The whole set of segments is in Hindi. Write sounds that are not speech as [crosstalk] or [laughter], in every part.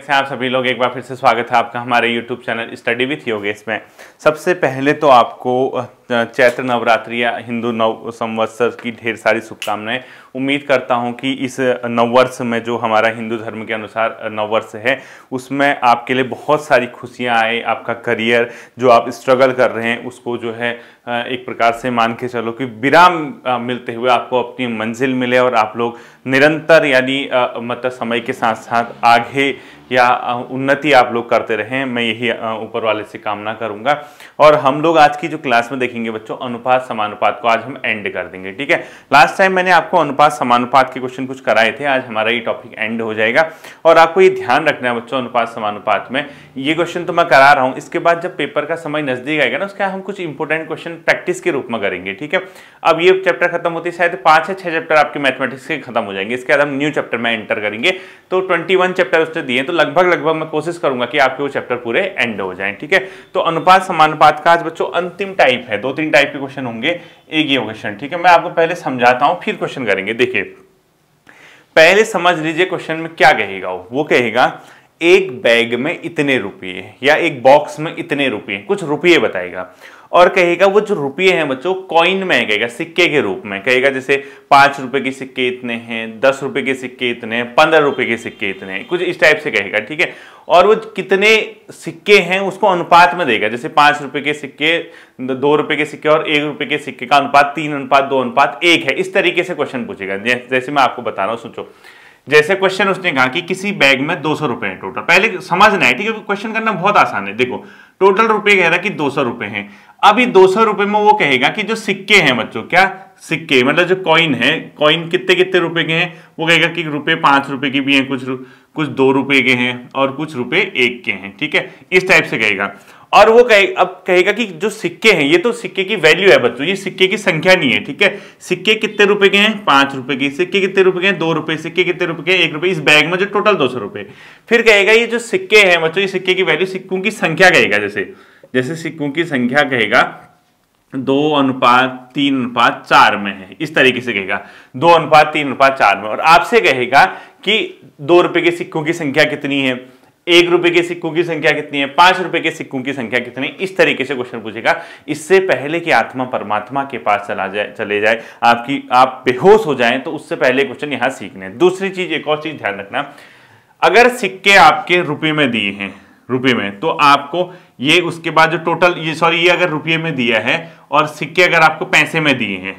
कैसे आप सभी लोग एक बार फिर से स्वागत है आपका हमारे YouTube channel study with Yogesh में सबसे पहले तो आपको चैत्र नवरात्रि या हिंदू नव संवत्सर की ढेर सारी शुभकामनाएं उम्मीद करता हूं कि इस नववर्ष में जो हमारा हिंदू धर्म के अनुसार नववर्ष है उसमें आपके लिए बहुत सारी खुशियां आए आपका करियर जो आप स्ट्रगल कर रहे हैं उसको जो है एक प्रकार से मान के चलो कि विराम मिलते हुए आपको अपनी मंजिल मिले और आप लोग निरंतर यानी मतलब समय के साथ साथ आगे या उन्नति आप लोग करते रहें मैं यही ऊपर वाले से कामना करूँगा और हम लोग आज की जो क्लास में देखेंगे सीखेंगे बच्चों अनुपात समानुपात को आज हम एंड कर देंगे ठीक है लास्ट टाइम मैंने आपको अनुपात समानुपात के क्वेश्चन कुछ कराए थे आज हमारा ये टॉपिक एंड हो जाएगा और आपको ये ध्यान रखना है बच्चों अनुपात समानुपात में ये क्वेश्चन तो मैं करा रहा हूँ इसके बाद जब पेपर का समय नजदीक आएगा ना उसके हम कुछ इंपॉर्टेंट क्वेश्चन प्रैक्टिस के रूप में करेंगे ठीक है अब ये चैप्टर खत्म होती है शायद पाँच या छः चैप्टर आपके मैथमेटिक्स के खत्म हो जाएंगे इसके बाद हम न्यू चैप्टर में एंटर करेंगे तो ट्वेंटी चैप्टर उसने दिए तो लगभग लगभग मैं कोशिश करूंगा कि आपके वो चैप्टर पूरे एंड हो जाए ठीक है तो अनुपात समानुपात का आज बच्चों अंतिम टाइप है दो तीन टाइप के क्वेश्चन होंगे एक ये क्वेश्चन ठीक है मैं आपको पहले समझाता हूं फिर क्वेश्चन करेंगे देखिए पहले समझ लीजिए क्वेश्चन में क्या कहेगा वो वो कहेगा एक बैग में इतने रुपये या एक बॉक्स में इतने रुपये कुछ रुपये बताएगा और कहेगा वो जो रुपये हैं बच्चों कॉइन में कहेगा सिक्के के रूप में कहेगा जैसे पाँच रुपये के सिक्के इतने हैं दस रुपये के सिक्के इतने हैं पंद्रह रुपये के सिक्के इतने हैं कुछ इस टाइप से कहेगा ठीक है और वो कितने सिक्के हैं उसको अनुपात में देगा जैसे पाँच रुपये के सिक्के दो रुपये के सिक्के और एक रुपये के सिक्के का अनुपात तीन अनुपात दो अनुपात एक है इस तरीके से क्वेश्चन पूछेगा जैसे मैं आपको बता रहा हूँ सोचो जैसे क्वेश्चन उसने कहा कि किसी बैग में दो सौ रुपए हैं टोटल पहले समझना है ठीक है क्वेश्चन करना बहुत आसान है देखो टोटल रुपए कह रहा है कि दो सौ रुपए हैं अभी दो सौ रुपए में वो कहेगा कि जो सिक्के हैं बच्चों क्या सिक्के मतलब जो कॉइन है कॉइन कितने कितने रुपए के हैं वो कहेगा कि रुपए पांच रुपए के भी हैं कुछ कुछ दो रुपए के हैं और कुछ रुपए एक के हैं ठीक है इस टाइप से कहेगा और वो कहे अब कहेगा कि जो सिक्के हैं ये तो सिक्के की वैल्यू है बच्चों ये सिक्के की संख्या नहीं है ठीक है सिक्के कितने रुपए के हैं पांच रुपए के सिक्के कितने रुपए के हैं दो रुपए सिक्के कितने रुपए के एक रुपए इस बैग में जो टोटल दो सौ रुपए फिर कहेगा ये जो सिक्के हैं बच्चों ये सिक्के की वैल्यू सिक्कों की संख्या कहेगा जैसे जैसे सिक्कों की संख्या कहेगा दो अनुपात तीन अनुपात चार में है इस तरीके से कहेगा दो अनुपात तीन अनुपात चार में और आपसे कहेगा कि दो रुपए के सिक्कों की संख्या कितनी है एक रुपए के सिक्कों की संख्या कितनी है पांच रुपए के सिक्कों की संख्या कितनी इस तरीके से क्वेश्चन पूछेगा इससे पहले कि आत्मा परमात्मा के पास चला जाए चले जाए आपकी आप बेहोश हो जाए तो उससे पहले क्वेश्चन यहां सीखने दूसरी चीज एक और चीज ध्यान रखना अगर सिक्के आपके रुपये में दिए हैं रुपये में तो आपको ये उसके बाद जो टोटल ये सॉरी ये अगर रुपये में दिया है और सिक्के अगर आपको पैसे में दिए हैं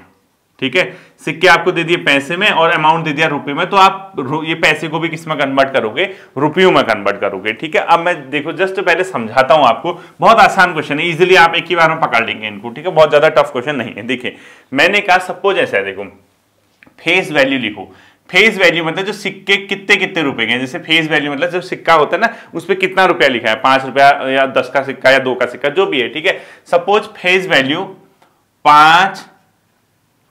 ठीक है सिक्के आपको दे दिए पैसे में और अमाउंट दे दिया रुपये में तो आप ये पैसे को भी किस में कन्वर्ट करोगे रुपयों में कन्वर्ट करोगे ठीक है अब मैं देखो जस्ट पहले समझाता हूं आपको बहुत आसान क्वेश्चन है इजीली आप एक ही बार में पकड़ लेंगे इनको ठीक है बहुत ज्यादा टफ क्वेश्चन नहीं है देखिए मैंने कहा सपोज ऐसा है देखो फेस वैल्यू लिखो फेस वैल्यू मतलब जो सिक्के कितने कितने रुपए के हैं जैसे फेस वैल्यू मतलब जो सिक्का होता है ना उस पर कितना रुपया लिखा है पांच रुपया या दस का सिक्का या दो का सिक्का जो भी है ठीक है सपोज फेस वैल्यू पांच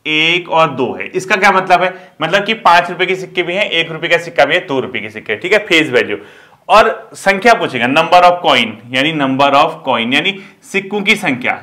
एक और दो है इसका क्या मतलब है मतलब कि पांच रुपए के सिक्के भी हैं एक रुपए का सिक्का भी है दो रुपए के सिक्के ठीक है फेस वैल्यू और संख्या पूछेगा नंबर ऑफ कॉइन यानी नंबर ऑफ कॉइन यानी सिक्कों की संख्या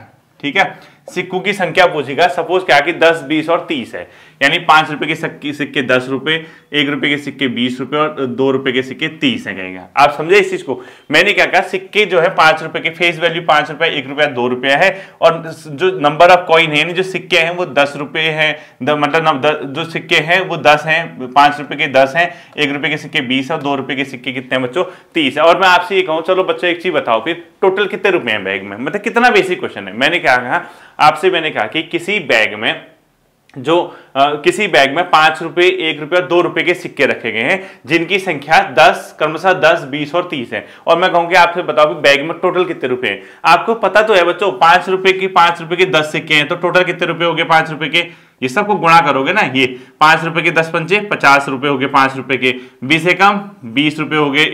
ठीक है सिक्कों की संख्या पूछेगा सपोज क्या कि 10, 20 और 30 है यानी पांच रुपए के सिक्के दस रुपए एक रुपए के सिक्के बीस रुपए और दो रुपए के सिक्के तीस है कहेगा आप समझे इस चीज को मैंने क्या कहा सिक्के जो है पांच रुपए के फेस वैल्यू पांच रुपए एक रुपया दो रुपया है और जो नंबर ऑफ कॉइन है जो सिक्के हैं वो दस रुपए है मतलब जो सिक्के हैं वो दस है पांच रुपए के दस है एक रुपए के सिक्के बीस है दो रुपए के सिक्के कितने बच्चों तीस है और मैं आपसे ये कहूँ चलो बच्चों एक चीज बताओ फिर टोटल कितने रुपए हैं बैग में मतलब कितना बेसिक क्वेश्चन है मैंने क्या कहा आपसे मैंने कहा कि किसी बैग में जो आ, किसी बैग में पांच रुपए एक रुपये और दो रुपए के सिक्के रखे गए हैं जिनकी संख्या दस क्रमशः दस बीस और तीस है और मैं कहूंगी आपसे बताओ कि बैग में टोटल कितने रुपए हैं आपको पता तो है बच्चों पांच रुपए की पांच रुपए के दस सिक्के हैं तो टोटल कितने रुपए हो गए पांच रुपए के ये सबको गुणा करोगे ना ये पांच रुपए के दस पंचे पचास रुपए हो गए पांच रुपए के बीस से कम बीस रुपए हो गए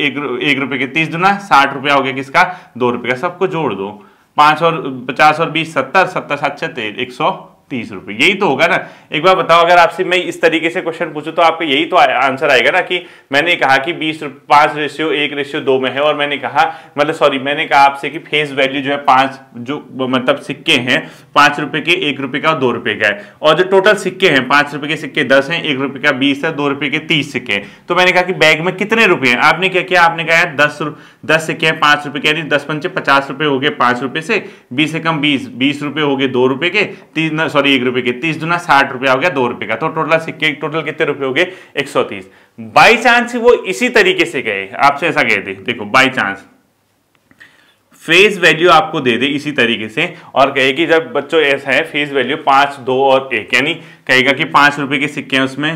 एक रुपए के तीस दुना साठ रुपया हो गया किसका दो रुपए का सबको जोड़ दो पाँच और पचास और बीस सत्तर सत्तर सात तेरह एक सौ तीस रुपये यही तो होगा ना एक बार बताओ अगर आपसे मैं इस तरीके से क्वेश्चन पूछूं तो आपका यही तो आंसर आएगा ना कि मैंने कहा कि बीस पांच रेशियो एक रेशियो दो में है और मैंने कहा मतलब सॉरी मैंने कहा आपसे कि फेस वैल्यू जो है पांच जो मतलब सिक्के हैं पांच रुपए के एक रुपए का और दो रुपए का है और जो टोटल सिक्के हैं पांच रुपए के सिक्के दस हैं एक रुपए का बीस है दो रुपए के तीस सिक्के तो मैंने कहा कि बैग में कितने रुपए हैं आपने क्या किया आपने कहा दस दस सिक्के हैं पांच रुपए के यानी दस पंचे पचास रुपए हो गए पांच रुपए से बीस से कम बीस बीस रुपए हो गए दो रुपए के तीन सॉरी और एक रुपए के तीस दुना साठ रुपया हो गया दो रुपए का तो टोटल सिक्के टोटल कितने रुपए हो गए एक सौ तीस बाई चांस वो इसी तरीके से गए आपसे ऐसा गए थे देखो बाई चांस फेस वैल्यू आपको दे दे इसी तरीके से और कहे कि जब बच्चों ऐसा है फेस वैल्यू पांच दो और एक यानी कहेगा कि पांच रुपए के सिक्के हैं उसमें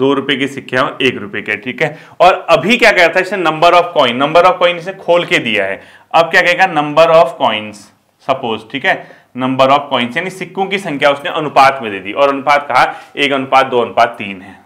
दो रुपए के सिक्के और एक रुपए के ठीक है और अभी क्या कहता है इसे number of coin number of coin इसे खोल के दिया है अब क्या कहेगा नंबर ऑफ कॉइन्स सपोज ठीक है नंबर ऑफ कॉइन्स यानी सिक्कों की संख्या उसने अनुपात में दे दी और अनुपात कहा एक अनुपात दो अनुपात तीन है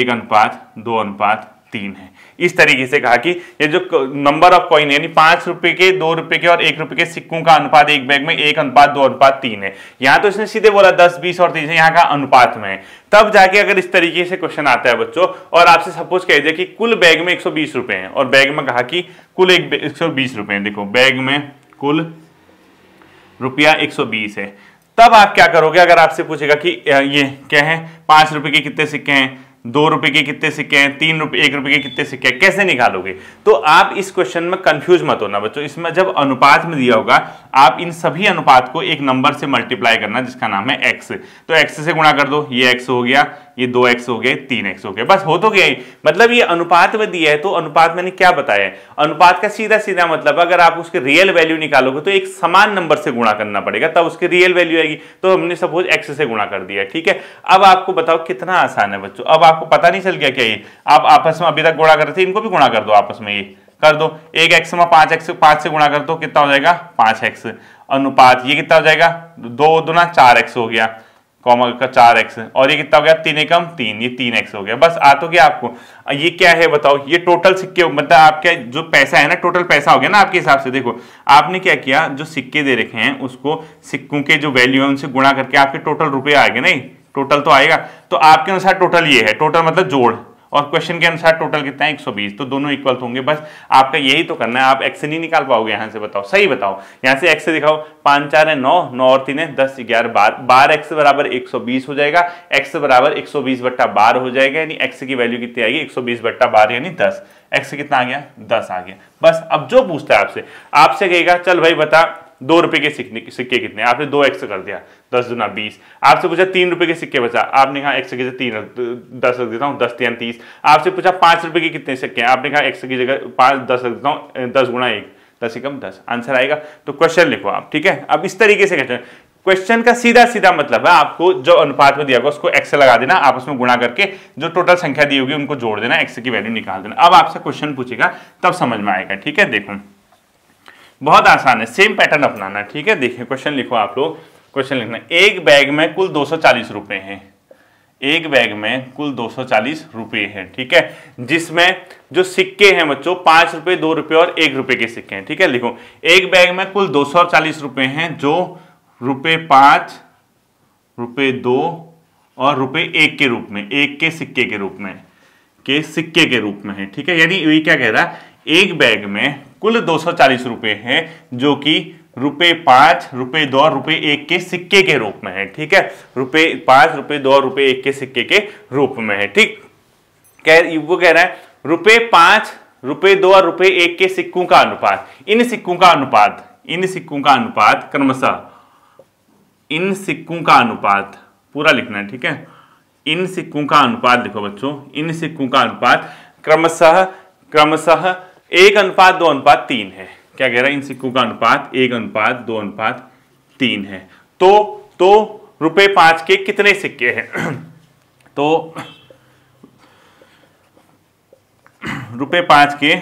एक अनुपात दो अनुपात तीन है इस तरीके से कहा कि ये जो नंबर ऑफ कॉइन यानी पांच रुपए के दो रुपए के और एक रुपए के सिक्कों का अनुपात एक बैग में एक अनुपात दो अनुपात तीन है यहां तो इसने सीधे बोला दस बीस और तीस यहाँ का अनुपात में है तब जाके अगर इस तरीके से क्वेश्चन आता है बच्चों और आपसे सपोज कह दिया कि कुल बैग में एक सौ बीस रुपए हैं और बैग में कहा कि कुल एक सौ बीस रुपए हैं देखो बैग में कुल रुपया एक सौ बीस है तब आप क्या करोगे अगर आपसे पूछेगा कि ये क्या है पांच रुपए के कितने सिक्के हैं दो रुपए के कितने सिक्के हैं तीन रुपए एक रुपए के कितने सिक्के हैं कैसे निकालोगे तो आप इस क्वेश्चन में कंफ्यूज मत होना बच्चों इसमें जब अनुपात में दिया होगा आप इन सभी अनुपात को एक नंबर से मल्टीप्लाई करना जिसका नाम है एक्स तो एक्स से गुणा कर दो ये एक्स हो गया ये दो एक्स हो गए तीन एक्स हो गए बस हो तो गया मतलब ये अनुपात में दिया है तो अनुपात मैंने क्या बताया है अनुपात का सीधा सीधा मतलब अगर आप उसके रियल वैल्यू निकालोगे तो एक समान नंबर से गुणा करना पड़ेगा तब उसकी रियल वैल्यू आएगी तो हमने सपोज एक्स से गुणा कर दिया ठीक है अब आपको बताओ कितना आसान है बच्चों अब आपको पता नहीं चल गया क्या ये आप आपस में अभी तक गुणा कर रहे थे इनको भी गुणा कर दो आपस में ये कर दो एक एक्स में पांच एक्स पांच से गुणा कर दो कितना हो जाएगा पांच एक्स अनुपात ये कितना हो जाएगा दो दुना चार एक्स हो गया कॉमा का चार एक्स और ये कितना हो गया तीन एकम तीन ये तीन एक्स हो गया बस आ तो गया आपको ये क्या है बताओ ये टोटल सिक्के मतलब आपके जो पैसा है ना टोटल पैसा हो गया ना आपके हिसाब से देखो आपने क्या किया जो सिक्के दे रखे हैं उसको सिक्कों के जो वैल्यू है उनसे गुणा करके आपके टोटल रुपये आ गए नहीं टोटल तो आएगा तो आपके अनुसार टोटल ये है टोटल मतलब जोड़ और क्वेश्चन के अनुसार टोटल कितना है 120 तो दोनों इक्वल तो होंगे बस आपका यही तो करना है आप एक्स नहीं निकाल पाओगे यहां से बताओ सही बताओ यहां से एक्स दिखाओ पांच चार है नौ नौ और तीन है दस ग्यारह बार बार एक्स बराबर एक हो जाएगा एक्स बराबर एक सौ बीस बट्टा बार हो जाएगा यानी एक्स की वैल्यू कितनी आएगी एक सौ बट्टा बारह यानी दस एक्स कितना आ गया दस आ गया बस अब जो पूछता है आपसे आपसे कहेगा चल भाई बता दो रुपए के सिक्के सिक्के कितने आपने दो एक्स कर दिया दस दुना बीस आपसे पूछा तीन रुपए के सिक्के बचा आपने कहा एक्स की जगह तीन दस रख देता हूँ दस तीन तीस आपसे पूछा पांच रुपए के कितने सिक्के हैं आपने कहा एक्स की जगह पाँच दस रख देता हूँ दस गुणा एक दस एकम दस आंसर आएगा तो क्वेश्चन लिखो आप ठीक है अब इस तरीके से क्वेश्चन क्वेश्चन का सीधा सीधा मतलब है आपको जो अनुपात में दिया होगा उसको एक्स लगा देना आप उसमें गुणा करके जो टोटल संख्या दी होगी उनको जोड़ देना एक्स की वैल्यू निकाल देना अब आपसे क्वेश्चन पूछेगा तब समझ में आएगा ठीक है देखो बहुत आसान है सेम पैटर्न अपनाना ठीक है देखिए क्वेश्चन लिखो आप लोग क्वेश्चन लिखना एक बैग में कुल दो सौ चालीस रुपए हैं एक बैग में कुल दो सौ चालीस रुपये हैं ठीक है जिसमें जो सिक्के हैं बच्चों पांच रुपए दो रुपए और एक रुपए के सिक्के हैं ठीक है लिखो एक बैग में कुल दो सौ चालीस रुपए हैं जो रुपए पांच रुपये दो और रुपए एक के रूप में एक के सिक्के के रूप में के सिक्के के रूप में है ठीक है यानी ये क्या कह रहा है एक बैग में कुल दो सौ हैं जो कि रुपये पाँच रुपये दो और रुपये एक के सिक्के के रूप में है ठीक है रुपये पाँच रुपये दो और रुपये एक के सिक्के के रूप में है ठीक कह वो कह रहा है रुपये पाँच रुपये दो और रुपये एक के सिक्कों का अनुपात इन सिक्कों का अनुपात इन सिक्कों का अनुपात क्रमशः इन सिक्कों का अनुपात पूरा लिखना है ठीक है इन सिक्कों का अनुपात लिखो बच्चों इन सिक्कों का अनुपात क्रमशः क्रमशः एक अनुपात दो अनुपात तीन है क्या कह रहा है इन सिक्कों का अनुपात एक अनुपात दो अनुपात तीन है तो तो रुपए पांच के कितने सिक्के हैं [clears throat] तो रुपए पांच के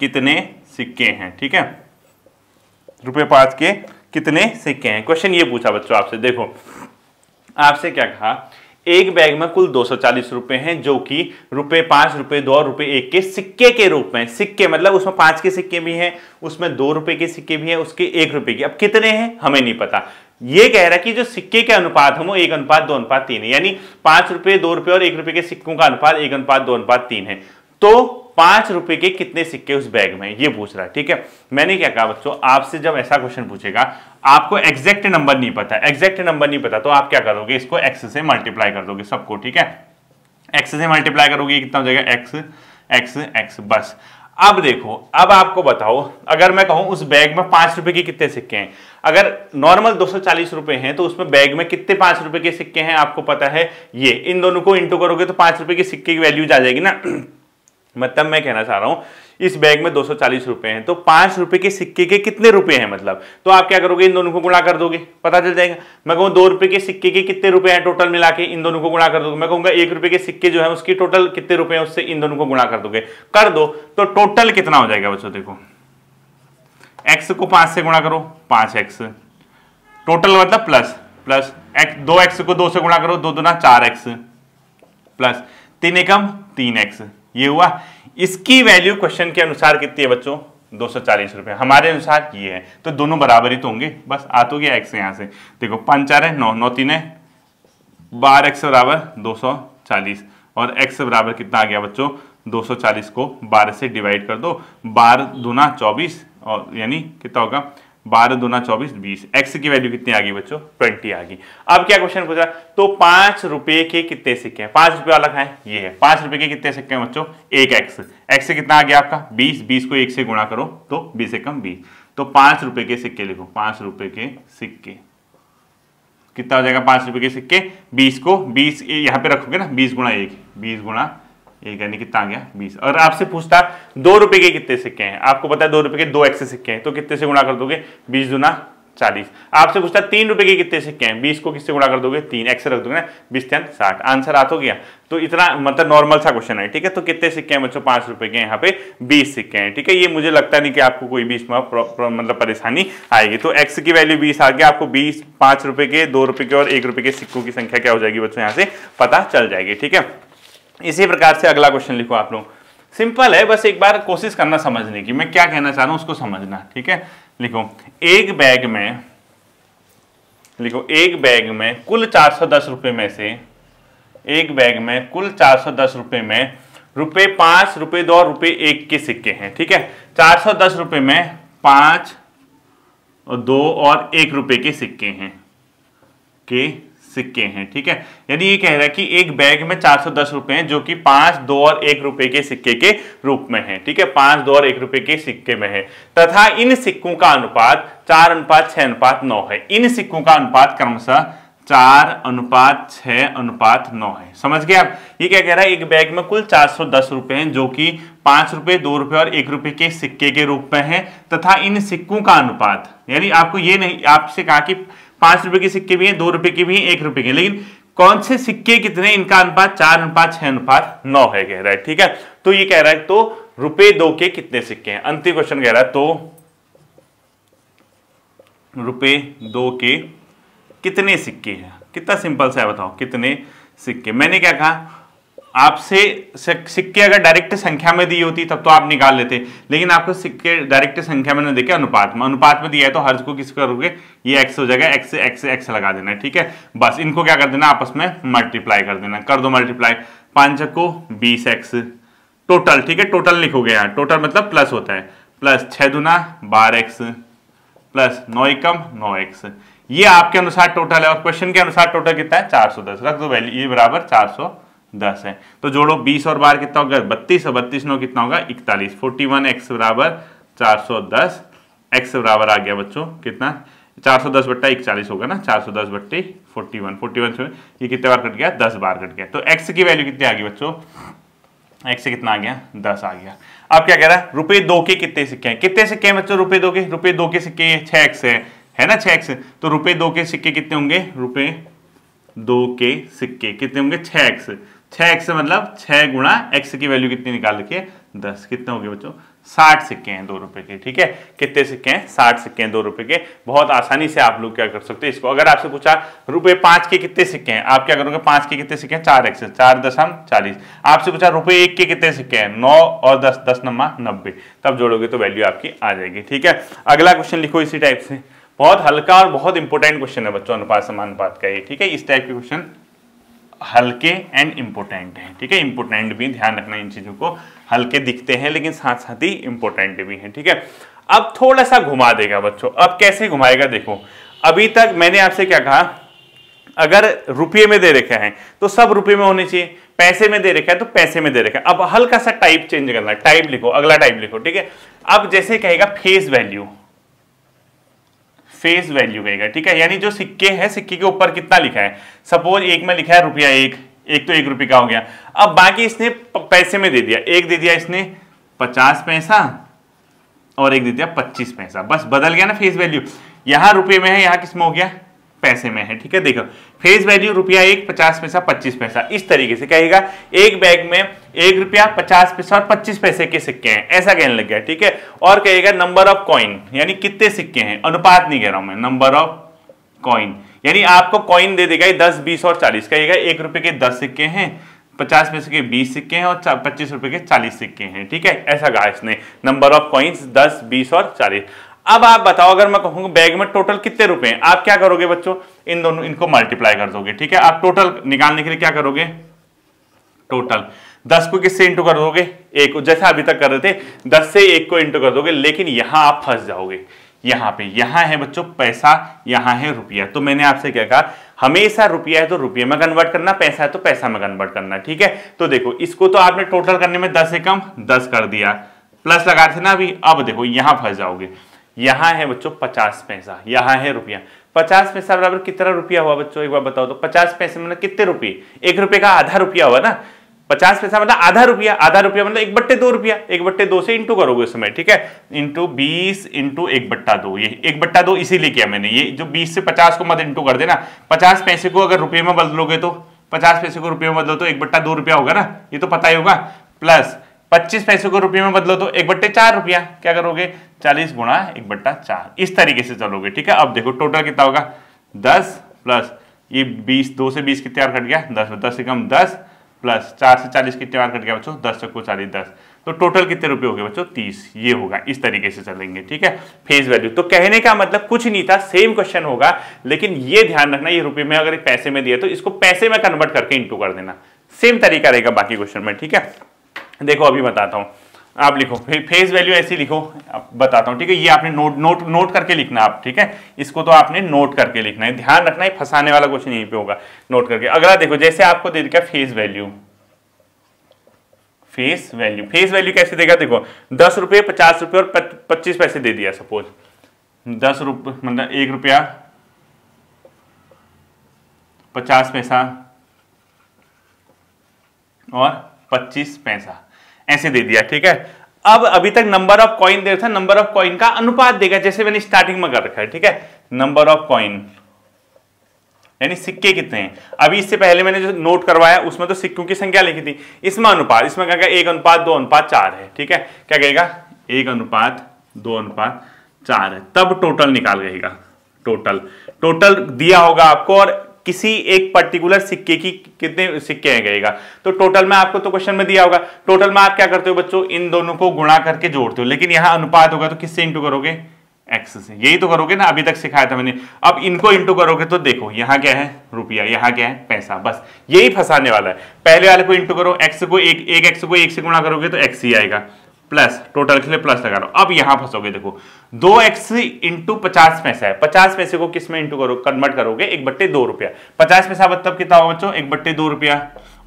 कितने सिक्के हैं ठीक है रुपए पांच के कितने सिक्के हैं क्वेश्चन ये पूछा बच्चों आपसे देखो आपसे क्या कहा एक बैग में कुल दो सौ हैं जो कि रुपए पांच रुपए दो और रुपए एक के सिक्के के रूप में सिक्के मतलब उसमें पांच के सिक्के भी हैं उसमें दो रुपए के सिक्के भी हैं उसके एक रुपए के अब कितने हैं हमें नहीं पता ये कह रहा है कि जो सिक्के के अनुपात हम वो एक अनुपात दो अनुपात तीन है यानी पांच रुपए दो रुपए और एक रुपए के सिक्कों का अनुपात एक अनुपात दो अनुपात तीन है तो पांच रुपए के कितने सिक्के उस बैग में ये पूछ रहा है ठीक है मैंने क्या कहा बच्चों आपसे जब ऐसा क्वेश्चन पूछेगा आपको एग्जैक्ट नंबर नहीं पता एग्जैक्ट नंबर नहीं पता तो आप क्या करोगे इसको एक्स से मल्टीप्लाई कर दोगे सबको ठीक है एक्स से मल्टीप्लाई करोगे कितना हो जाएगा एक्स एक्स एक्स बस अब देखो अब आपको बताओ अगर मैं कहूं उस बैग में पांच रुपए के कितने सिक्के हैं अगर नॉर्मल दो सौ चालीस रुपए हैं तो उसमें बैग में कितने पांच रुपए के सिक्के हैं आपको पता है ये इन दोनों को इंटू करोगे तो पांच रुपए के सिक्के की वैल्यू जा जाएगी ना [clears throat] मतलब मैं कहना चाह रहा हूं इस बैग में दो सौ चालीस रुपये हैं तो पांच रुपए के सिक्के के कितने रुपए हैं मतलब तो आप क्या करोगे इन दोनों को गुणा कर दोगे पता चल जाएगा मैं कहूँ दो रुपए के सिक्के के कितने रुपए हैं टोटल मिला के इन दोनों को गुणा कर दोगे मैं कहूँगा एक रुपए के सिक्के जो है उसकी टोटल कितने रुपए हैं उससे इन दोनों को गुणा कर दोगे कर दो तो टोटल कितना हो जाएगा बच्चों देखो एक्स को पांच से गुणा करो पांच एक्स टोटल मतलब प्लस प्लस एक, दो एक्स को दो से गुणा करो दो दो ना चार एक्स प्लस तीन एकम तीन एक्स ये हुआ इसकी वैल्यू क्वेश्चन के अनुसार कितनी है बच्चों दो सौ चालीस रुपए हमारे अनुसार ये है तो दोनों बराबर ही तो होंगे बस आ तो गया एक्स यहां से देखो पांच चार है नौ नौ तीन है बारह एक्स बराबर दो सौ चालीस और एक्स बराबर कितना आ गया बच्चों दो सौ चालीस को बारह से डिवाइड कर दो बारह दूना चौबीस और यानी कितना होगा बारह दूना चौबीस बीस एक्स की वैल्यू कितनी आ गई बच्चों ट्वेंटी आ गई अब क्या क्वेश्चन पूछा तो पांच रुपए के कितने सिक्के हैं पांच रुपए वाला है ये है पांच रुपए के कितने सिक्के हैं बच्चों एक एक्स एक्स से कितना आ गया आपका बीस बीस को एक से गुणा करो तो बीस एक कम बीस तो पांच रुपए के सिक्के लिखो पांच रुपए के सिक्के कितना हो जाएगा पांच रुपए के सिक्के बीस को बीस यहाँ पे रखोगे ना बीस गुणा एक बीस गुणा एक यानी कितना आ गया बीस अगर आपसे पूछता दो रुपए के कितने सिक्के हैं आपको पता है दो रुपए के दो एक्से सिक्के हैं तो कितने से गुणा कर दोगे बीस दुना चालीस आपसे पूछता तीन रुपए के कितने सिक्के हैं बीस को किससे गुणा कर दोगे तीन एक्स रख दोगे ना बीस तेन साठ आंसर आ तो गया तो इतना मतलब नॉर्मल सा क्वेश्चन है ठीक है तो कितने सिक्के हैं बच्चों पांच रुपए के यहाँ पे बीस सिक्के हैं ठीक है ये मुझे लगता नहीं कि आपको कोई बीस में मतलब परेशानी आएगी तो एक्स की वैल्यू बीस आ गया आपको बीस पांच रुपए के दो रुपए के और एक रुपए के सिक्कों की संख्या क्या हो जाएगी बच्चों यहाँ से पता चल जाएगी ठीक है इसी प्रकार से अगला क्वेश्चन लिखो आप लोग सिंपल है बस एक बार कोशिश करना समझने की मैं क्या कहना चाह रहा हूं उसको समझना ठीक है लिखो एक बैग में लिखो एक बैग में कुल चार सौ दस रुपए में से एक बैग में कुल चार सौ दस रुपए में रुपये पांच रुपये दो और रुपये एक के सिक्के हैं ठीक है चार सौ दस रुपये में पांच दो और एक रुपए के सिक्के हैं के सिक्के हैं ठीक है यानी ये कह रहा है कि एक बैग में चार सौ दस रुपए हैं जो कि पांच दो और एक रुपए के सिक्के के रूप में है ठीक है पांच दो और एक रुपए के सिक्के में है तथा इन सिक्कों का अनुपात चार अनुपात छह अनुपात नौ है इन सिक्कों का अनुपात क्रमशः चार अनुपात छ अनुपात नौ है समझ गए आप ये क्या कह रहा है एक बैग में कुल चार सौ दस रुपए हैं जो कि पांच रुपए दो रुपए और एक रुपए के सिक्के के रूप में है तथा इन सिक्कों का अनुपात यानी आपको ये नहीं आपसे कहा कि पांच रुपए के सिक्के भी हैं दो रुपए के भी हैं एक रुपए के लेकिन कौन से सिक्के कितने इनका अनुपात चार अनुपात छह अनुपात नौ है कह रहा है ठीक है तो ये कह रहा है तो रुपए दो के कितने सिक्के हैं अंतिम क्वेश्चन कह रहा है तो रुपए दो के कितने सिक्के हैं कितना सिंपल सा है बताओ कितने सिक्के मैंने क्या कहा आपसे सिक्के अगर डायरेक्ट संख्या में दी होती तब तो आप निकाल लेते लेकिन आपको सिक्के डायरेक्ट संख्या में देखे अनुपात में अनुपात में दिया है तो हर्ज को किस करोगे ये एक्स हो जाएगा एक्स एक्स एक्स लगा देना ठीक है बस इनको क्या कर देना आपस में मल्टीप्लाई कर देना कर दो मल्टीप्लाई पांच को बीस एक्स टोटल ठीक है टोटल लिखोगे यहाँ टोटल मतलब प्लस होता है प्लस छः दुना बारह एक्स प्लस नौ एकम नौ एक्स ये आपके अनुसार टोटल है और क्वेश्चन के अनुसार टोटल कितना है चार सौ दस रख दो वैल्यू ये बराबर चार सौ दस है तो जोड़ो बीस और बारह कितना होगा बत्तीस और बत्तीस नौ कितना होगा इकतालीस फोर्टी वन एक्स बराबर चार सौ दस एक्स बराबर आ गया बच्चों कितना चार सौ दस बट्टा इकतालीस होगा ना चार सौ दस बट्टी फोर्टी वन फोर्टी वन ये कितने बार कट गया दस बार कट गया तो एक्स की वैल्यू कितनी आ गई बच्चों एक्स कितना आ गया दस आ गया अब क्या कह रहा है रुपये दो के कितने सिक्के हैं कितने सिक्के हैं बच्चों रुपये दो के रुपये दो के सिक्के छः एक्स है है ना छः एक्स तो रुपये दो के सिक्के कितने होंगे रुपये दो के सिक्के कितने होंगे छः एक्स छह एक्स मतलब छह गुणा एक्स की वैल्यू कितनी निकाल रखिए दस कितने हो गए बच्चों साठ सिक्के हैं दो रुपए के ठीक है कितने सिक्के हैं साठ सिक्के हैं दो रुपए के बहुत आसानी से आप लोग क्या कर सकते हैं इसको अगर आपसे पूछा रुपए पांच के कितने सिक्के हैं आप क्या करोगे पांच के कितने सिक्के हैं चार एक्स चार दशम चालीस आपसे पूछा रुपए एक के कितने सिक्के हैं नौ और दस दस नंबर नब्बे तब जोड़ोगे तो वैल्यू आपकी आ जाएगी ठीक है अगला क्वेश्चन लिखो इसी टाइप से बहुत हल्का और बहुत इंपॉर्टेंट क्वेश्चन है बच्चों अनुपात समानुपात का ये ठीक है इस टाइप के क्वेश्चन हल्के एंड इम्पोर्टेंट हैं ठीक है इम्पोर्टेंट भी ध्यान रखना इन चीज़ों को हल्के दिखते हैं लेकिन साथ साथ ही इम्पोर्टेंट भी हैं ठीक है अब थोड़ा सा घुमा देगा बच्चों अब कैसे घुमाएगा देखो अभी तक मैंने आपसे क्या कहा अगर रुपये में दे रखा है तो सब रुपये में होने चाहिए पैसे में दे रखा है तो पैसे में दे रखा है अब हल्का सा टाइप चेंज करना टाइप लिखो अगला टाइप लिखो ठीक है अब जैसे कहेगा फेस वैल्यू फेस वैल्यू कहेगा ठीक है यानी जो सिक्के है सिक्के के ऊपर कितना लिखा है सपोज एक में लिखा है रुपया एक एक तो एक रुपये का हो गया अब बाकी इसने पैसे में दे दिया एक दे दिया इसने पचास पैसा और एक दे दिया पच्चीस पैसा बस बदल गया ना फेस वैल्यू यहां रुपये में है यहां किस में हो गया पैसे में है ठीक है देखो फेस वैल्यू रुपया एक पचास पैसा पच्चीस पैसा इस तरीके से कहेगा एक बैग में एक रुपया पचास पैसा और पच्चीस पैसे के सिक्के हैं ऐसा कहने लग गया ठीक है और कहेगा नंबर ऑफ कॉइन यानी कितने सिक्के हैं अनुपात नहीं कह रहा हूं मैं नंबर ऑफ कॉइन यानी आपको कॉइन दे देगा दस बीस और चालीस कहेगा एक रुपये के दस सिक्के हैं पचास पैसे के बीस सिक्के हैं और पच्चीस रुपए के चालीस सिक्के हैं ठीक है ऐसा कहा इसने नंबर ऑफ कॉइन्स दस बीस और चालीस अब आप बताओ अगर मैं कहूंगा बैग में टोटल कितने रुपए हैं आप क्या करोगे बच्चों इन दोनों इनको मल्टीप्लाई कर दोगे ठीक है आप टोटल निकालने के लिए क्या करोगे टोटल दस को किससे इंटू कर दोगे एक को जैसे अभी तक कर रहे थे दस से एक को इंटू कर दोगे लेकिन यहां आप फंस जाओगे यहां पे यहां है बच्चों पैसा यहां है रुपया तो मैंने आपसे क्या कहा हमेशा रुपया है तो रुपये में कन्वर्ट करना पैसा है तो पैसा में कन्वर्ट करना ठीक है तो देखो इसको तो आपने टोटल करने में दस से कम दस कर दिया प्लस लगा थे ना अभी अब देखो यहां फंस जाओगे यहाँ है बच्चों पचास पैसा यहाँ है रुपया पचास पैसा बराबर कितना रुपया हुआ बच्चों एक बार बताओ तो पचास पैसे मतलब कितने रुपये एक रुपये का आधा रुपया हुआ ना पचास पैसा मतलब आधा रुपया आधा रुपया मतलब एक बट्टे दो रुपया एक बट्टे दो से इंटू करोगे उस समय ठीक है इंटू बीस इंटू एक बट्टा दो ये एक बट्टा दो इसीलिए किया मैंने ये जो बीस से पचास को मत इंटू कर देना पचास पैसे को अगर रुपये में बदलोगे तो पचास पैसे को रुपये में बदलो तो एक बट्टा दो रुपया होगा ना ये तो पता ही होगा प्लस पच्चीस पैसे को रुपये में बदलो तो एक बट्टे चार रुपया क्या करोगे चालीस गुणा एक बट्टा चार इस तरीके से चलोगे ठीक है अब देखो टोटल कितना होगा दस प्लस ये बीस दो से बीस कितने बार कट गया दस दस से कम दस प्लस चार से चालीस कितने बार कट गया बच्चों दस चक्को चालीस दस तो टोटल कितने रुपए हो गए बच्चों तीस ये होगा इस तरीके से चलेंगे ठीक है फेस वैल्यू तो कहने का मतलब कुछ नहीं था सेम क्वेश्चन होगा लेकिन ये ध्यान रखना ये रुपये में अगर पैसे में दिया तो इसको पैसे में कन्वर्ट करके इंटू कर देना सेम तरीका रहेगा बाकी क्वेश्चन में ठीक है देखो अभी बताता हूँ आप लिखो फेस वैल्यू ऐसी लिखो आप बताता हूँ ठीक है ये आपने नोट नोट नोट करके लिखना आप ठीक है इसको तो आपने नोट करके लिखना है ध्यान रखना है फंसाने वाला क्वेश्चन यहीं पे होगा नोट करके अगला देखो जैसे आपको दे दिया face value face value face value कैसे देगा देखो दस रुपये पचास रुपये और पच्चीस पैसे दे दिया सपोज दस रुपये मतलब एक रुपया पचास पैसा और पच्चीस पैसा ऐसे दे दिया ठीक है अब अभी तक नंबर ऑफ कॉइन दे था नंबर ऑफ कॉइन का अनुपात देगा जैसे मैंने स्टार्टिंग में कर रखा है ठीक है नंबर ऑफ कॉइन यानी सिक्के कितने हैं अभी इससे पहले मैंने जो नोट करवाया उसमें तो सिक्कों की संख्या लिखी थी इसमें अनुपात इसमें क्या एक अनुपात दो अनुपात चार है ठीक है क्या कहेगा एक अनुपात दो अनुपात चार है तब टोटल निकाल गएगा टोटल टोटल दिया होगा आपको और किसी एक पर्टिकुलर सिक्के की कितने सिक्के हैं गएगा तो टोटल में आपको तो क्वेश्चन में दिया होगा टोटल में आप क्या करते हो बच्चों इन दोनों को गुणा करके जोड़ते हो लेकिन यहां अनुपात होगा तो किससे इंटू करोगे एक्स से यही तो करोगे ना अभी तक सिखाया था मैंने अब इनको इंटू करोगे तो देखो यहां क्या है रुपया यहां क्या है पैसा बस यही फंसाने वाला है पहले वाले को इंटू करो एक्स को एक एक एक्स को एक से गुणा करोगे तो एक्स ही आएगा प्लस टोटल के लिए प्लस लगा रहा हूं अब यहां फंसोगे देखो दो एक्स इंटू पचास पैसा है पचास पैसे को किसमें इंटू करो कन्वर्ट करोगे एक बट्टे दो रुपया पचास पैसा मतलब कितना होगा बच्चों एक बट्टे दो रुपया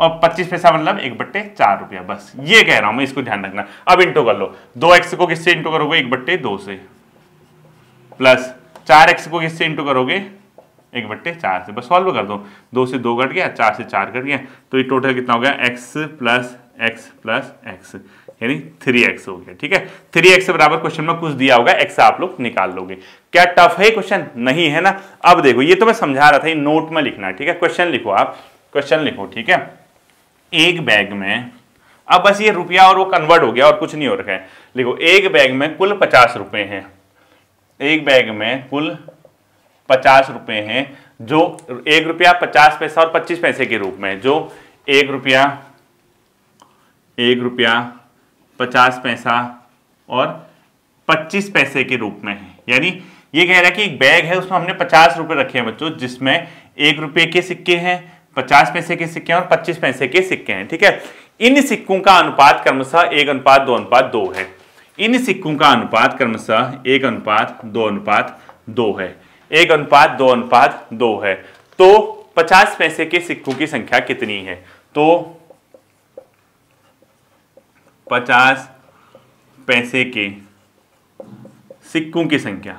और पच्चीस पैसा मतलब एक बट्टे चार रुपया बस ये कह रहा हूं मैं इसको ध्यान रखना अब इंटू कर लो दो एक्स को किससे इंटू करोगे एक बट्टे दो से प्लस चार एक्स को किससे इंटू करोगे एक बट्टे चार से बस सॉल्व कर दो दो से दो कट गया चार से चार कट गया तो ये टोटल कितना हो गया X plus X plus X यानी थ्री एक्स हो गया ठीक है थ्री एक्स बराबर क्वेश्चन में कुछ दिया होगा एक्स आप लोग निकाल लोगे क्या टफ है क्वेश्चन नहीं है ना अब देखो ये तो मैं समझा रहा था ये नोट में लिखना ठीक है क्वेश्चन लिखो आप क्वेश्चन लिखो ठीक है एक बैग में अब बस ये रुपया और वो कन्वर्ट हो गया और कुछ नहीं हो रखा है लिखो एक बैग में कुल पचास रुपए हैं एक बैग में कुल पचास रुपए हैं जो एक रुपया पचास पैसा और पच्चीस पैसे के रूप में जो एक रुपया एक रुपया पचास पैसा और पच्चीस पैसे के रूप में है यानी ये कह रहा है कि एक बैग है उसमें हमने पचास रुपये रखे हैं बच्चों जिसमें एक रुपये के सिक्के हैं पचास पैसे के सिक्के हैं और पच्चीस पैसे के सिक्के हैं ठीक है इन सिक्कों का अनुपात क्रमशः एक अनुपात दो अनुपात दो है इन सिक्कों का अनुपात क्रमशः एक अनुपात दो अनुपात दो है एक अनुपात दो अनुपात दो है तो पचास पैसे के सिक्कों की संख्या कितनी है तो पचास पैसे के सिक्कों की संख्या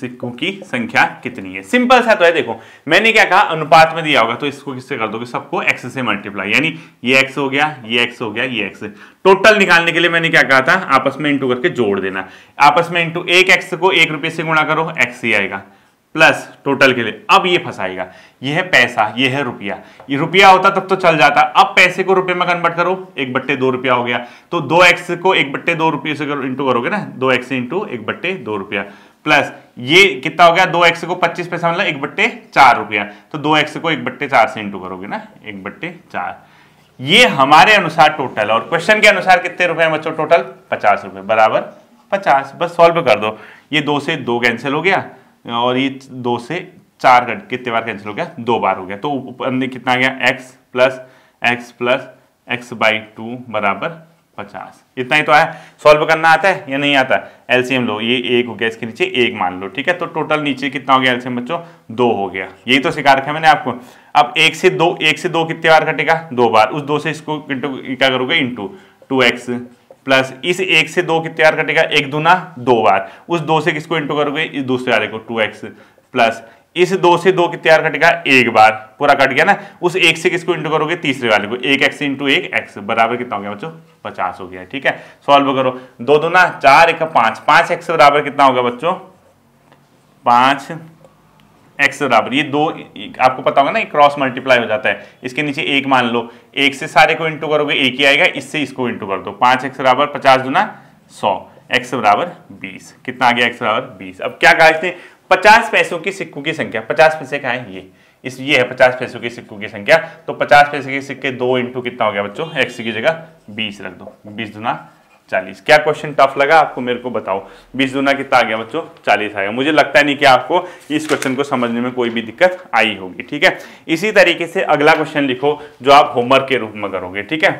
सिक्कों की संख्या कितनी है सिंपल सा तो है देखो मैंने क्या कहा अनुपात में दिया होगा तो इसको किससे कर दोगे सबको एक्स से मल्टीप्लाई यानी ये एक्स हो गया ये एक्स हो गया ये एक्स टोटल निकालने के लिए मैंने क्या कहा था आपस में इंटू करके जोड़ देना आपस में इंटू एक एक्स को एक रुपये से गुणा करो एक्स ही आएगा प्लस टोटल के लिए अब ये फंसाएगा ये है पैसा ये है रुपया ये रुपया होता तब तो चल जाता अब पैसे को रुपये में कन्वर्ट करो एक बट्टे दो रुपया हो गया तो दो एक्स को एक बट्टे दो रुपये से इंटू करोगे ना दो एक्स इंटू एक बट्टे दो रुपया प्लस ये कितना हो गया दो एक्स को पच्चीस पैसा मतलब एक बट्टे चार रुपया तो दो एक्स को एक बट्टे चार से इंटू करोगे ना एक बट्टे चार ये हमारे अनुसार टोटल और क्वेश्चन के अनुसार कितने रुपए हैं बच्चों टोटल पचास रुपए बराबर पचास बस सॉल्व कर दो ये दो से दो कैंसिल हो गया और ये दो से चार कट कितने बार कैंसिल हो गया दो बार हो गया तो अंदर कितना गया X plus X plus X by two बराबर पचास इतना ही तो आया सॉल्व करना आता है या नहीं आता है एलसीएम लो ये एक हो गया इसके नीचे एक मान लो ठीक है तो टोटल नीचे कितना हो गया एलसीएम बच्चों दो हो गया यही तो सिखा रखा है मैंने आपको अब एक से दो एक से दो कितने बार कटेगा दो बार उस दो से इसको क्या करोगे इंटू टू एक्स प्लस इस एक से दो की तैयार कटेगा एक दूना दो बार उस दो से किसको इंटू करोगे इस दूसरे वाले को टू एक्स प्लस इस दो से दो की तैयार कटेगा एक बार पूरा कट गया ना उस एक से किसको इंटू करोगे तीसरे वाले को एक एक्स इंटू एक एक्स बराबर कितना हो गया बच्चों पचास हो गया ठीक है सॉल्व करो दो दूना चार एक पांच पांच एक्स बराबर कितना होगा बच्चों पांच एक्स बराबर ये दो आपको पता होगा ना क्रॉस मल्टीप्लाई हो जाता है इसके नीचे एक मान लो एक से सारे को इंटू करोगे एक ही आएगा इससे इसको इंटू कर दो पांच एक्स बराबर पचास दुना सौ एक्स बराबर बीस कितना आ गया एक्स बराबर बीस अब क्या कहा इसने पचास पैसों के सिक्कों की संख्या पचास पैसे का है ये इस ये है पचास पैसों के सिक्कों की संख्या तो पचास पैसे के सिक्के दो इंटू कितना हो गया बच्चों एक्स की जगह बीस रख दो बीस दुना चालीस क्या क्वेश्चन टफ लगा आपको मेरे को बताओ बीस दुना कितना आ गया बच्चों चालीस आ गया मुझे लगता नहीं कि आपको इस क्वेश्चन को समझने में कोई भी दिक्कत आई होगी ठीक है इसी तरीके से अगला क्वेश्चन लिखो जो आप होमवर्क के रूप में करोगे ठीक है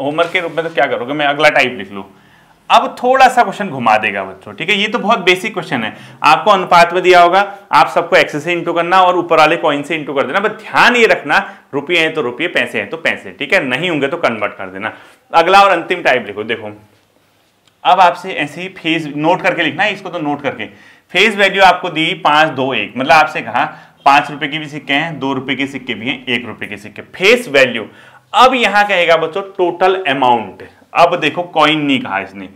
होमवर्क के रूप में तो क्या करोगे मैं अगला टाइप लिख लू अब थोड़ा सा क्वेश्चन घुमा देगा बच्चों ठीक है ये तो बहुत बेसिक क्वेश्चन है आपको अनुपात में दिया होगा आप सबको एक्स से इंटू करना और ऊपर वाले कॉइन से इंटू कर देना बस ध्यान ये रखना रुपये हैं तो रुपये पैसे हैं तो पैसे ठीक है नहीं होंगे तो कन्वर्ट कर देना अगला और अंतिम टाइप लिखो देखो अब आपसे ऐसे ही फेज नोट करके लिखना है इसको तो नोट करके फेज वैल्यू आपको दी पांच दो एक मतलब आपसे कहा पांच रुपए के भी सिक्के हैं दो रुपए के सिक्के भी हैं एक रुपए के सिक्के फेस वैल्यू अब यहां कहेगा बच्चों टोटल अमाउंट अब देखो कॉइन नहीं कहा इसने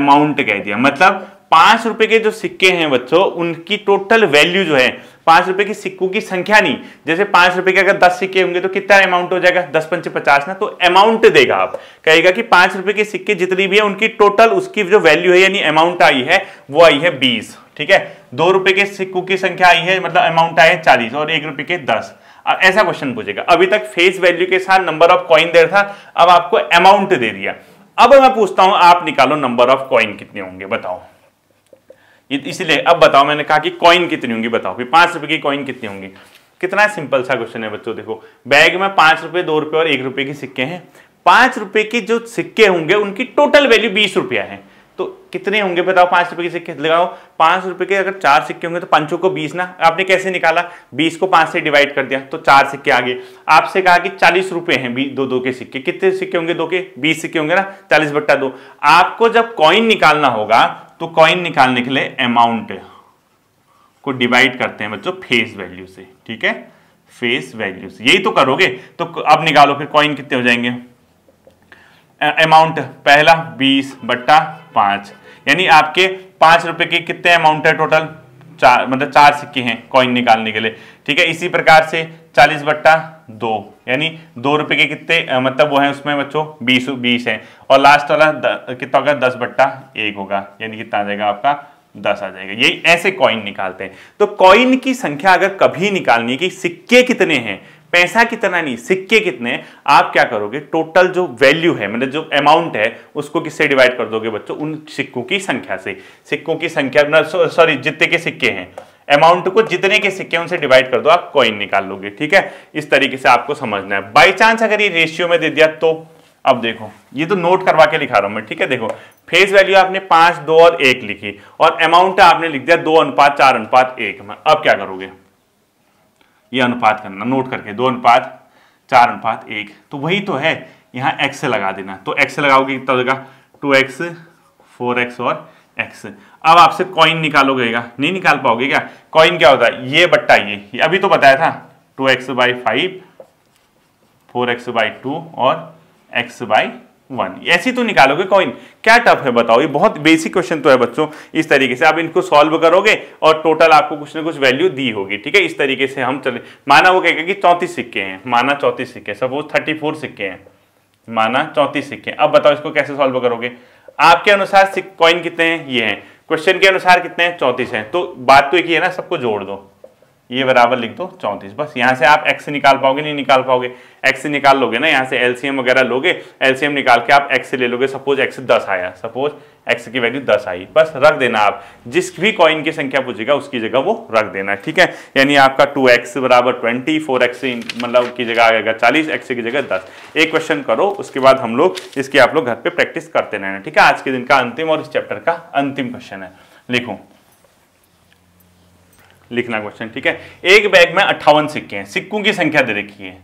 अमाउंट कह दिया मतलब पांच रुपए के जो सिक्के हैं बच्चों उनकी टोटल वैल्यू जो है पांच रुपए की सिक्कों की संख्या नहीं जैसे पांच रुपए के अगर दस सिक्के होंगे तो कितना अमाउंट हो जाएगा दस पंच पचास ना तो अमाउंट देगा आप कहेगा कि पांच रुपए के सिक्के जितनी भी है उनकी टोटल उसकी जो वैल्यू है यानी अमाउंट आई है वो आई है बीस ठीक है दो रुपए के सिक्कों की संख्या आई है मतलब अमाउंट आया है चालीस और एक रुपए के दस ऐसा क्वेश्चन पूछेगा अभी तक फेस वैल्यू के साथ नंबर ऑफ कॉइन दे था अब आपको अमाउंट दे दिया अब मैं पूछता हूं आप निकालो नंबर ऑफ कॉइन कितने होंगे बताओ इसलिए अब बताओ मैंने कहा कि कॉइन कितनी होंगी बताओ कि पांच रुपए की कॉइन कितनी होंगी कितना सिंपल सा क्वेश्चन है बच्चों देखो बैग में पांच रुपए दो रुपए और एक रुपए के सिक्के हैं पांच रुपए के जो सिक्के होंगे उनकी टोटल वैल्यू बीस रुपया है तो कितने होंगे बताओ पांच रुपए के सिक्के लगाओ पांच रुपए के अगर चार सिक्के होंगे तो पाँचों को बीस ना आपने कैसे निकाला बीस को पांच से डिवाइड कर दिया तो चार सिक्के आगे आपसे कहा कि चालीस रुपए हैं दो दो के सिक्के कितने सिक्के होंगे दो के बीस सिक्के होंगे ना चालीस बट्टा दो आपको जब कॉइन निकालना होगा तो कॉइन निकालने के लिए अमाउंट को डिवाइड करते हैं बच्चों फेस वैल्यू से ठीक है फेस वैल्यू से यही तो करोगे तो अब निकालो फिर कॉइन कितने हो जाएंगे अमाउंट पहला बीस बट्टा पांच यानी आपके पांच रुपए के कितने अमाउंट है टोटल चार मतलब चार सिक्के हैं कॉइन निकालने के लिए ठीक है इसी प्रकार से चालीस बट्टा दो यानी दो रुपए के कितने मतलब वो है उसमें बच्चों बीस बीस है और लास्ट वाला कितना होगा दस बट्टा एक होगा यानी कितना आ जाएगा आपका दस आ जाएगा यही ऐसे कॉइन निकालते हैं तो कॉइन की संख्या अगर कभी निकालनी है कि सिक्के कितने हैं पैसा कितना नहीं सिक्के कितने आप क्या करोगे टोटल जो वैल्यू है मतलब जो अमाउंट है उसको किससे डिवाइड कर दोगे बच्चों उन सिक्कों की संख्या से सिक्कों की संख्या सॉरी जितने के सिक्के हैं अमाउंट को जितने के सिक्के उनसे डिवाइड कर दो आप कॉइन निकाल लोगे ठीक है इस तरीके से आपको समझना है बाई चांस अगर ये रेशियो में दे दिया तो अब देखो ये तो नोट करवा के लिखा रहा हूं मैं ठीक है देखो फेस वैल्यू आपने पांच दो और एक लिखी और अमाउंट आपने लिख दिया दो अनुपात चार अनुपात एक में अब क्या करोगे ये अनुपात करना नोट करके दो अनुपात चार अनुपात एक तो वही तो है यहां एक्स लगा देना तो एक्स लगाओगे कितना होगा टू एक्स फोर एक्स और एक्स अब आपसे कॉइन निकालोगेगा नहीं निकाल पाओगे क्या कॉइन क्या होता है ये बट्टा ये, अभी तो बताया था two X by five four X by two और एक्स बाई वन ऐसी तो निकालोगे कॉइन क्या टफ है बताओ ये बहुत बेसिक क्वेश्चन तो है बच्चों इस तरीके से आप इनको सॉल्व करोगे और टोटल आपको कुछ ना कुछ वैल्यू दी होगी ठीक है इस तरीके से हम चले माना वो कहेगा कि चौंतीस सिक्के हैं माना चौंतीस सिक्के सपोज थर्टी फोर सिक्के हैं माना चौंतीस सिक्के अब बताओ इसको कैसे सॉल्व करोगे आपके अनुसार कॉइन कितने हैं ये हैं क्वेश्चन के अनुसार कितने हैं चौंतीस हैं तो बात तो एक ही है ना सबको जोड़ दो ये बराबर लिख दो चौंतीस बस यहाँ से आप एक्स निकाल पाओगे नहीं निकाल पाओगे एक्स निकाल लोगे ना यहाँ से एलसीएम वगैरह लोगे एलसीएम निकाल के आप एक्स ले लोगे सपोज एक्स दस आया सपोज एक्स की वैल्यू दस आई बस रख देना आप जिस भी कॉइन की संख्या पूछेगा उसकी जगह वो रख देना ठीक है यानी आपका टू एक्स बराबर ट्वेंटी फोर एक्स मतलब की जगह आ जाएगा चालीस एक्स की जगह दस एक क्वेश्चन करो उसके बाद हम लोग इसकी आप लोग घर पर प्रैक्टिस करते रहना ठीक है आज के दिन का अंतिम और इस चैप्टर का अंतिम क्वेश्चन है लिखो लिखना क्वेश्चन ठीक है एक बैग में अट्ठावन सिक्के हैं सिक्कों की संख्या दे रखी है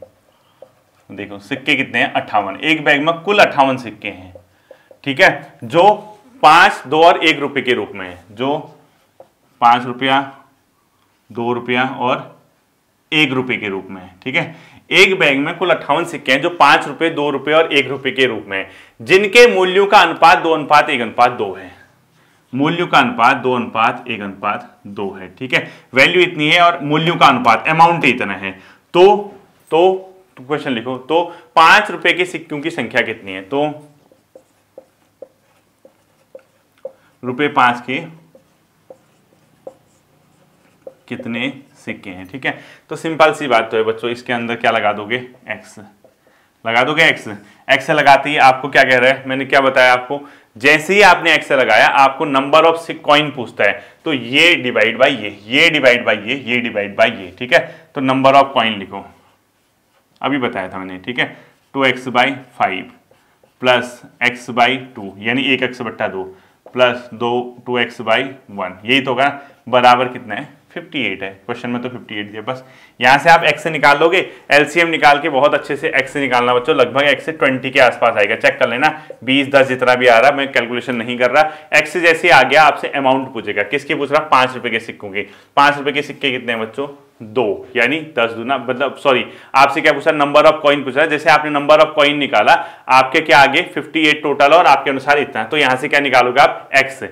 देखो सिक्के कितने हैं अट्ठावन एक बैग में कुल अट्ठावन सिक्के हैं ठीक है जो पांच दो और एक रुपए के रूप में है जो पांच रुपया दो रुपया और एक रुपए के रूप में है ठीक है एक बैग में कुल अट्ठावन सिक्के हैं जो पांच रुपए दो रुपए और एक रुपए के रूप में है जिनके मूल्यों का अनुपात दो अनुपात एक अनुपात दो है मूल्यों का अनुपात दो अनुपात एक अनुपात दो है ठीक है वैल्यू इतनी है और मूल्यों का अनुपात अमाउंट इतना है तो तो क्वेश्चन लिखो तो पांच रुपए के सिक्कों की संख्या कितनी है तो रुपए पांच के कितने सिक्के हैं ठीक है तो सिंपल सी बात तो है बच्चों इसके अंदर क्या लगा दोगे एक्स लगा दोगे एक्स एक्स लगाती है आपको क्या कह रहा है मैंने क्या बताया आपको जैसे ही आपने एक्स लगाया आपको नंबर ऑफ कॉइन पूछता है तो ये डिवाइड बाई ये ये डिवाइड बाई ये ये डिवाइड बाई ये ठीक है तो नंबर ऑफ कॉइन लिखो अभी बताया था मैंने ठीक है two X by five plus X by two यानी एक एक्स बट्टा दो प्लस दो टू एक्स बाई वन यही तो होगा बराबर कितना है 58 है क्वेश्चन में तो 58 दिया बस यहाँ से आप एक्स निकाल लोगे एलसीएम निकाल के बहुत अच्छे से एक्स निकालना बच्चों लगभग एक्स 20 के आसपास आएगा चेक कर लेना 20 10 जितना भी आ रहा मैं कैलकुलेशन नहीं कर रहा एक्स जैसे आ गया आपसे अमाउंट पूछेगा किसके पूछ रहा पांच रुपए के सिक्कों के पांच रुपए के सिक्के कितने हैं बच्चों दो यानी दस दूना मतलब सॉरी आपसे क्या पूछा नंबर ऑफ कॉइन पूछा जैसे आपने नंबर ऑफ कॉइन निकाला आपके क्या आगे 58 टोटल और आपके अनुसार इतना तो यहां से क्या निकालोगे आप एक्स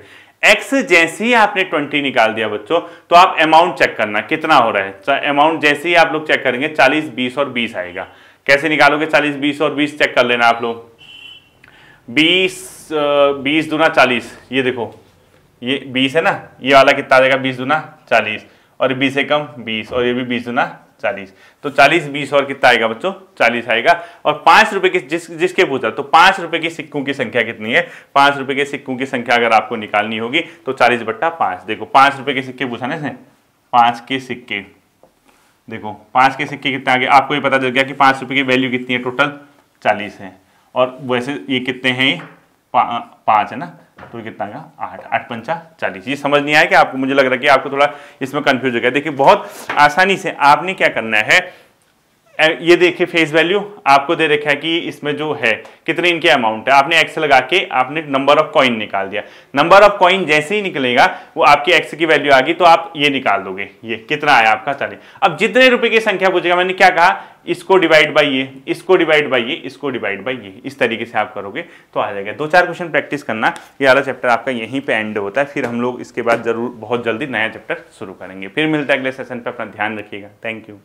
एक्स जैसे ही आपने ट्वेंटी निकाल दिया बच्चों तो आप अमाउंट चेक करना कितना हो रहा है अमाउंट तो जैसे ही आप लोग चेक करेंगे चालीस बीस और बीस आएगा कैसे निकालोगे चालीस बीस और बीस चेक कर लेना आप लोग बीस बीस दूना चालीस ये देखो ये बीस है ना ये वाला कितना आ जाएगा बीस दूना चालीस और बीस से कम बीस और ये भी बीस दूना चालीस तो चालीस बीस और कितना आएगा बच्चों चालीस आएगा और पांच रुपए की जिस जिसके पूछा तो पांच रुपए के सिक्कों की संख्या कितनी है पांच रुपए के सिक्कों की संख्या अगर आपको निकालनी होगी तो चालीस बट्टा पांच देखो पांच रुपए के सिक्के पूछा ना इसने पाँच के सिक्के देखो पांच के सिक्के कितने आगे आपको ये पता चल गया कि पांच रुपए की वैल्यू कितनी है टोटल चालीस है और वैसे ये कितने हैं ये पाँच है ना तो कितना का आठ आठ पंचा चालीस ये समझ नहीं आया कि आपको मुझे लग रहा है कि आपको थोड़ा इसमें कंफ्यूज हो गया देखिए बहुत आसानी से आपने क्या करना है ये देखिए फेस वैल्यू आपको दे रखा है कि इसमें जो है कितने इनके अमाउंट है आपने एक्स लगा के आपने नंबर ऑफ कॉइन निकाल दिया नंबर ऑफ कॉइन जैसे ही निकलेगा वो आपकी एक्स की वैल्यू आ गई तो आप ये निकाल दोगे ये कितना आया आपका चले अब जितने रुपए की संख्या पूछेगा मैंने क्या कहा इसको डिवाइड बाई ये इसको डिवाइड बाई ये इसको डिवाइड बाई ये इस तरीके से आप करोगे तो आ जाएगा दो चार क्वेश्चन प्रैक्टिस करना ये वाला चैप्टर आपका यहीं पे एंड होता है फिर हम लोग इसके बाद जरूर बहुत जल्दी नया चैप्टर शुरू करेंगे फिर मिलता है अगले सेशन पर अपना ध्यान रखिएगा थैंक यू